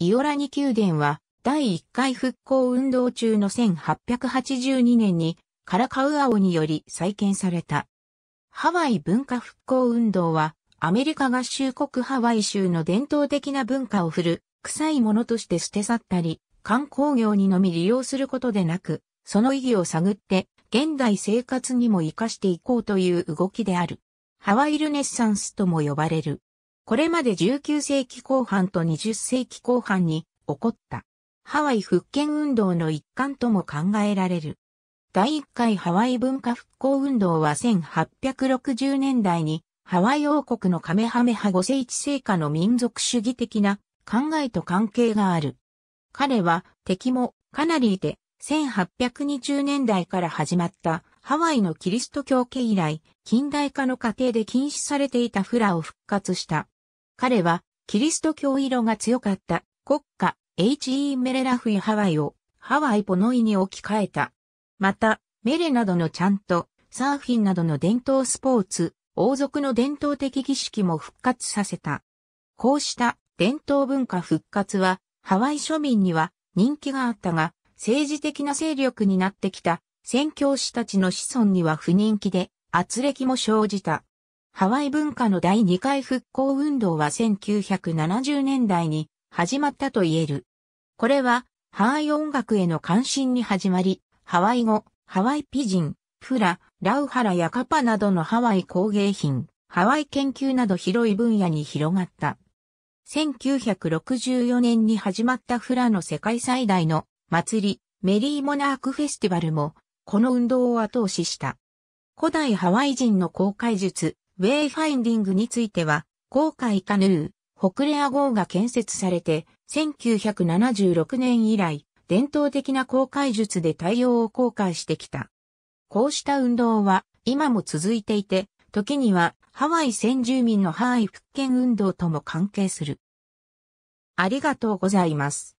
イオラニ宮殿は、第1回復興運動中の1882年に、カラカウアオにより再建された。ハワイ文化復興運動は、アメリカ合衆国ハワイ州の伝統的な文化を振る、臭いものとして捨て去ったり、観光業にのみ利用することでなく、その意義を探って、現代生活にも活かしていこうという動きである。ハワイルネッサンスとも呼ばれる。これまで19世紀後半と20世紀後半に起こったハワイ復権運動の一環とも考えられる。第1回ハワイ文化復興運動は1860年代にハワイ王国のカメハメハ五世一聖果の民族主義的な考えと関係がある。彼は敵もかなりいて1820年代から始まったハワイのキリスト教家以来近代化の過程で禁止されていたフラを復活した彼は、キリスト教色が強かった国家 H.E. メレラフィハワイをハワイポノイに置き換えた。また、メレなどのちゃんと、サーフィンなどの伝統スポーツ、王族の伝統的儀式も復活させた。こうした伝統文化復活は、ハワイ庶民には人気があったが、政治的な勢力になってきた宣教師たちの子孫には不人気で、圧力も生じた。ハワイ文化の第2回復興運動は1970年代に始まったと言える。これは、ハワイ音楽への関心に始まり、ハワイ語、ハワイピジン、フラ、ラウハラやカパなどのハワイ工芸品、ハワイ研究など広い分野に広がった。1964年に始まったフラの世界最大の祭り、メリーモナークフェスティバルも、この運動を後押しした。古代ハワイ人の公開術、ウェイファインディングについては、航海カヌー、北レア号が建設されて、1976年以来、伝統的な航海術で対応を航海してきた。こうした運動は、今も続いていて、時には、ハワイ先住民のハワイ復権運動とも関係する。ありがとうございます。